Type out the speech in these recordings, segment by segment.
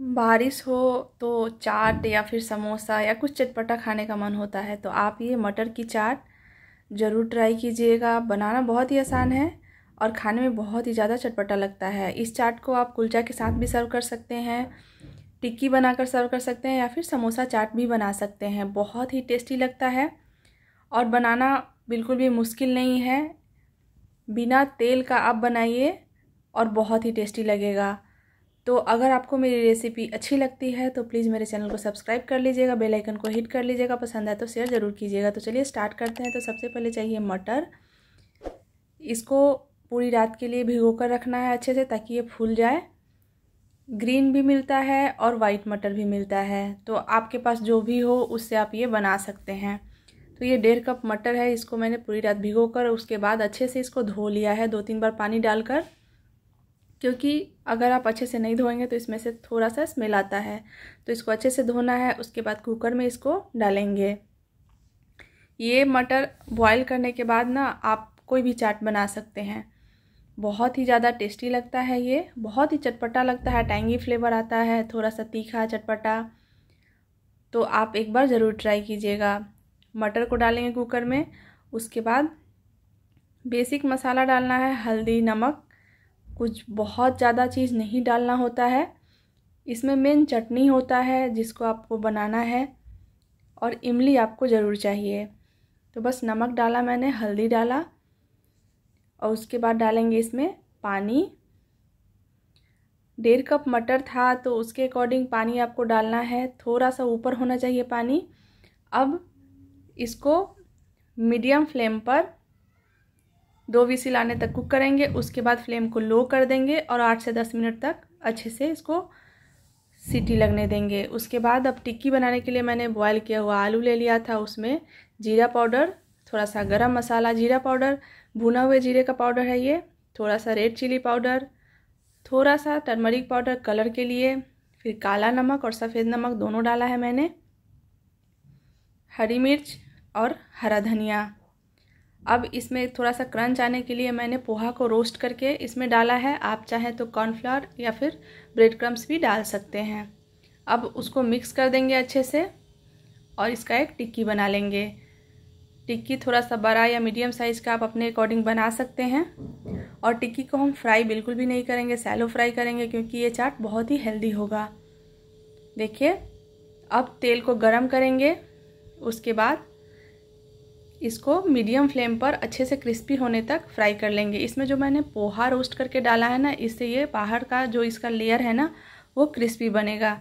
बारिश हो तो चाट या फिर समोसा या कुछ चटपटा खाने का मन होता है तो आप ये मटर की चाट ज़रूर ट्राई कीजिएगा बनाना बहुत ही आसान है और खाने में बहुत ही ज़्यादा चटपटा लगता है इस चाट को आप कुलचा के साथ भी सर्व कर सकते हैं टिक्की बनाकर सर्व कर सकते हैं या फिर समोसा चाट भी बना सकते हैं बहुत ही टेस्टी लगता है और बनाना बिल्कुल भी मुश्किल नहीं है बिना तेल का आप बनाइए और बहुत ही टेस्टी लगेगा तो अगर आपको मेरी रेसिपी अच्छी लगती है तो प्लीज़ मेरे चैनल को सब्सक्राइब कर लीजिएगा बेल आइकन को हिट कर लीजिएगा पसंद आए तो शेयर ज़रूर कीजिएगा तो चलिए स्टार्ट करते हैं तो सबसे पहले चाहिए मटर इसको पूरी रात के लिए भिगो कर रखना है अच्छे से ताकि ये फूल जाए ग्रीन भी मिलता है और वाइट मटर भी मिलता है तो आपके पास जो भी हो उससे आप ये बना सकते हैं तो ये डेढ़ कप मटर है इसको मैंने पूरी रात भिगो कर उसके बाद अच्छे से इसको धो लिया है दो तीन बार पानी डालकर क्योंकि अगर आप अच्छे से नहीं धोएंगे तो इसमें से थोड़ा सा स्मेल आता है तो इसको अच्छे से धोना है उसके बाद कुकर में इसको डालेंगे ये मटर बॉयल करने के बाद ना आप कोई भी चाट बना सकते हैं बहुत ही ज़्यादा टेस्टी लगता है ये बहुत ही चटपटा लगता है टैंगी फ्लेवर आता है थोड़ा सा तीखा चटपटा तो आप एक बार ज़रूर ट्राई कीजिएगा मटर को डालेंगे कुकर में उसके बाद बेसिक मसाला डालना है हल्दी नमक कुछ बहुत ज़्यादा चीज़ नहीं डालना होता है इसमें मेन चटनी होता है जिसको आपको बनाना है और इमली आपको ज़रूर चाहिए तो बस नमक डाला मैंने हल्दी डाला और उसके बाद डालेंगे इसमें पानी डेढ़ कप मटर था तो उसके अकॉर्डिंग पानी आपको डालना है थोड़ा सा ऊपर होना चाहिए पानी अब इसको मीडियम फ्लेम पर दो विसिल लाने तक कुक करेंगे उसके बाद फ्लेम को लो कर देंगे और आठ से दस मिनट तक अच्छे से इसको सीटी लगने देंगे उसके बाद अब टिक्की बनाने के लिए मैंने बॉयल किया हुआ आलू ले लिया था उसमें जीरा पाउडर थोड़ा सा गरम मसाला जीरा पाउडर भुना हुए जीरे का पाउडर है ये थोड़ा सा रेड चिली पाउडर थोड़ा सा टर्मरिक पाउडर कलर के लिए फिर काला नमक और सफ़ेद नमक दोनों डाला है मैंने हरी मिर्च और हरा धनिया अब इसमें थोड़ा सा क्रंच आने के लिए मैंने पोहा को रोस्ट करके इसमें डाला है आप चाहें तो कॉर्नफ्लावर या फिर ब्रेड क्रम्स भी डाल सकते हैं अब उसको मिक्स कर देंगे अच्छे से और इसका एक टिक्की बना लेंगे टिक्की थोड़ा सा बड़ा या मीडियम साइज़ का आप अपने अकॉर्डिंग बना सकते हैं और टिक्की को हम फ्राई बिल्कुल भी नहीं करेंगे सैलो फ्राई करेंगे क्योंकि ये चाट बहुत ही हेल्दी होगा देखिए अब तेल को गरम करेंगे उसके बाद इसको मीडियम फ्लेम पर अच्छे से क्रिस्पी होने तक फ्राई कर लेंगे इसमें जो मैंने पोहा रोस्ट करके डाला है ना इससे ये बाहर का जो इसका लेयर है ना वो क्रिस्पी बनेगा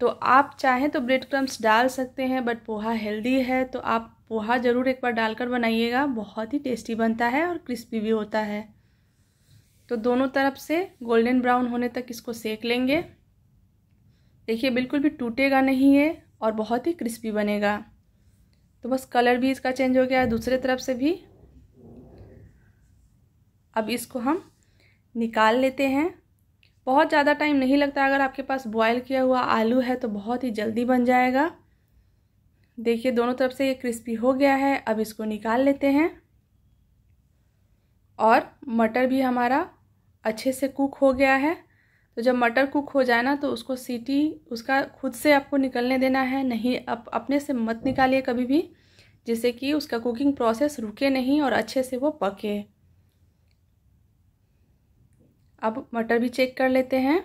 तो आप चाहें तो ब्रेड क्रम्स डाल सकते हैं बट पोहा हेल्दी है तो आप पोहा ज़रूर एक बार डालकर बनाइएगा बहुत ही टेस्टी बनता है और क्रिस्पी भी होता है तो दोनों तरफ से गोल्डन ब्राउन होने तक इसको सेक लेंगे देखिए बिल्कुल भी टूटेगा नहीं है और बहुत ही क्रिस्पी बनेगा तो बस कलर भी इसका चेंज हो गया है दूसरे तरफ से भी अब इसको हम निकाल लेते हैं बहुत ज़्यादा टाइम नहीं लगता अगर आपके पास बॉयल किया हुआ आलू है तो बहुत ही जल्दी बन जाएगा देखिए दोनों तरफ से ये क्रिस्पी हो गया है अब इसको निकाल लेते हैं और मटर भी हमारा अच्छे से कुक हो गया है तो जब मटर कुक हो जाए ना तो उसको सीटी उसका खुद से आपको निकलने देना है नहीं आप अपने से मत निकालिए कभी भी जिससे कि उसका कुकिंग प्रोसेस रुके नहीं और अच्छे से वो पके अब मटर भी चेक कर लेते हैं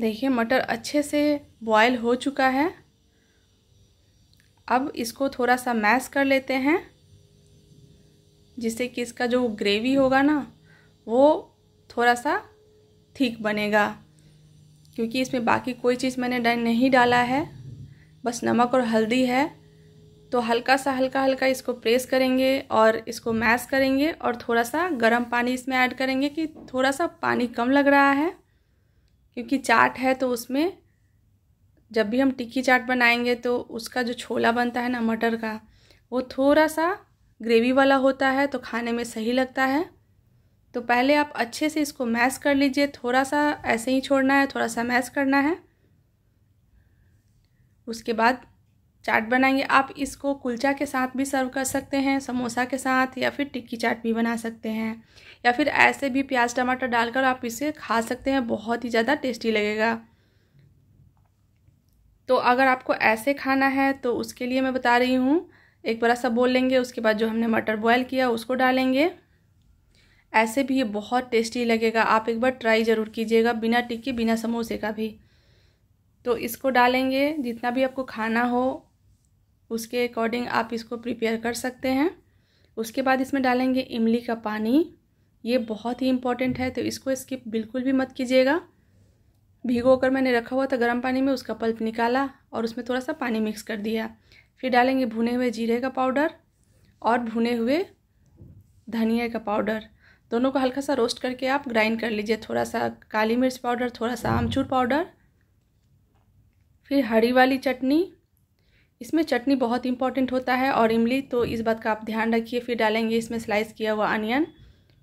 देखिए मटर अच्छे से बॉयल हो चुका है अब इसको थोड़ा सा मैश कर लेते हैं जिससे कि इसका जो ग्रेवी होगा ना वो थोड़ा सा ठीक बनेगा क्योंकि इसमें बाकी कोई चीज़ मैंने नहीं डाला है बस नमक और हल्दी है तो हल्का सा हल्का हल्का इसको प्रेस करेंगे और इसको मैश करेंगे और थोड़ा सा गर्म पानी इसमें ऐड करेंगे कि थोड़ा सा पानी कम लग रहा है क्योंकि चाट है तो उसमें जब भी हम टिक्की चाट बनाएंगे तो उसका जो छोला बनता है ना मटर का वो थोड़ा सा ग्रेवी वाला होता है तो खाने में सही लगता है तो पहले आप अच्छे से इसको मैश कर लीजिए थोड़ा सा ऐसे ही छोड़ना है थोड़ा सा मैश करना है उसके बाद चाट बनाएंगे आप इसको कुलचा के साथ भी सर्व कर सकते हैं समोसा के साथ या फिर टिक्की चाट भी बना सकते हैं या फिर ऐसे भी प्याज टमाटर डालकर आप इसे खा सकते हैं बहुत ही ज़्यादा टेस्टी लगेगा तो अगर आपको ऐसे खाना है तो उसके लिए मैं बता रही हूँ एक बड़ा सा बोल लेंगे उसके बाद जो हमने मटर बॉयल किया उसको डालेंगे ऐसे भी ये बहुत टेस्टी लगेगा आप एक बार ट्राई ज़रूर कीजिएगा बिना टिक्की बिना समोसे का भी तो इसको डालेंगे जितना भी आपको खाना हो उसके अकॉर्डिंग आप इसको प्रिपेयर कर सकते हैं उसके बाद इसमें डालेंगे इमली का पानी ये बहुत ही इम्पॉर्टेंट है तो इसको स्किप बिल्कुल भी मत कीजिएगा भिगो कर मैंने रखा हुआ था गर्म पानी में उसका पल्प निकाला और उसमें थोड़ा सा पानी मिक्स कर दिया फिर डालेंगे भुने हुए जीरे का पाउडर और भुने हुए धनिया का पाउडर दोनों को हल्का सा रोस्ट करके आप ग्राइंड कर लीजिए थोड़ा सा काली मिर्च पाउडर थोड़ा सा आमचूर पाउडर फिर हरी वाली चटनी इसमें चटनी बहुत इंपॉर्टेंट होता है और इमली तो इस बात का आप ध्यान रखिए फिर डालेंगे इसमें स्लाइस किया हुआ अनियन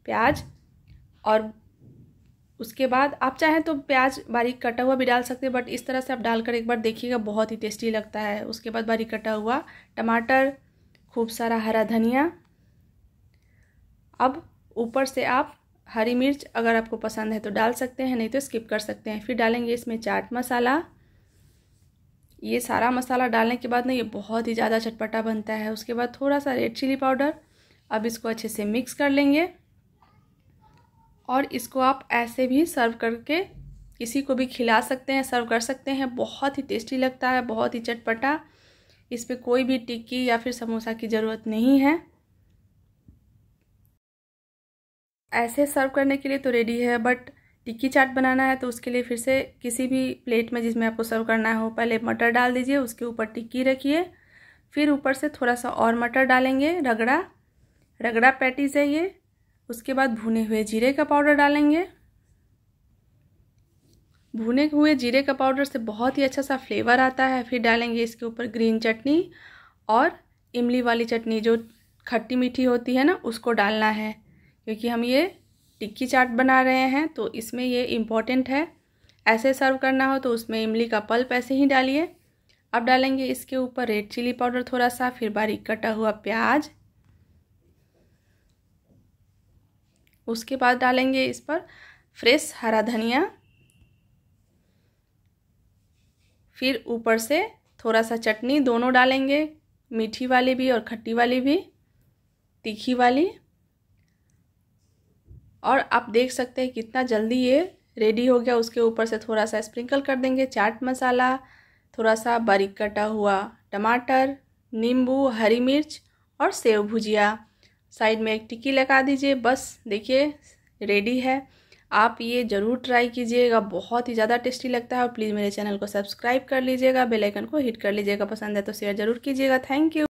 प्याज और उसके बाद आप चाहें तो प्याज बारीक कटा हुआ भी डाल सकते हैं बट इस तरह से आप डालकर एक बार देखिएगा बहुत ही टेस्टी लगता है उसके बाद बारीक कटा हुआ टमाटर खूब सारा हरा धनिया अब ऊपर से आप हरी मिर्च अगर आपको पसंद है तो डाल सकते हैं नहीं तो स्किप कर सकते हैं फिर डालेंगे इसमें चाट मसाला ये सारा मसाला डालने के बाद ना ये बहुत ही ज़्यादा चटपटा बनता है उसके बाद थोड़ा सा रेड चिली पाउडर अब इसको अच्छे से मिक्स कर लेंगे और इसको आप ऐसे भी सर्व करके किसी को भी खिला सकते हैं सर्व कर सकते हैं बहुत ही टेस्टी लगता है बहुत ही चटपटा इस पर कोई भी टिक्की या फिर समोसा की ज़रूरत नहीं है ऐसे सर्व करने के लिए तो रेडी है बट टिक्की चाट बनाना है तो उसके लिए फिर से किसी भी प्लेट में जिसमें आपको सर्व करना हो पहले मटर डाल दीजिए उसके ऊपर टिक्की रखिए फिर ऊपर से थोड़ा सा और मटर डालेंगे रगड़ा रगड़ा पैटीज़ है ये उसके बाद भुने हुए जीरे का पाउडर डालेंगे भुने हुए जीरे का पाउडर से बहुत ही अच्छा सा फ्लेवर आता है फिर डालेंगे इसके ऊपर ग्रीन चटनी और इमली वाली चटनी जो खट्टी मीठी होती है ना उसको डालना है क्योंकि हम ये टिक्की चाट बना रहे हैं तो इसमें ये इम्पॉर्टेंट है ऐसे सर्व करना हो तो उसमें इमली का पल्प ऐसे ही डालिए अब डालेंगे इसके ऊपर रेड चिली पाउडर थोड़ा सा फिर बारीक कटा हुआ प्याज उसके बाद डालेंगे इस पर फ्रेश हरा धनिया फिर ऊपर से थोड़ा सा चटनी दोनों डालेंगे मीठी वाली भी और खट्टी वाली भी तीखी वाली और आप देख सकते हैं कितना जल्दी ये रेडी हो गया उसके ऊपर से थोड़ा सा स्प्रिंकल कर देंगे चाट मसाला थोड़ा सा बारीक कटा हुआ टमाटर नींबू हरी मिर्च और सेव भुजिया साइड में एक टिक्की लगा दीजिए बस देखिए रेडी है आप ये ज़रूर ट्राई कीजिएगा बहुत ही ज़्यादा टेस्टी लगता है और प्लीज़ मेरे चैनल को सब्सक्राइब कर लीजिएगा बेल आइकन को हिट कर लीजिएगा पसंद है तो शेयर ज़रूर कीजिएगा थैंक यू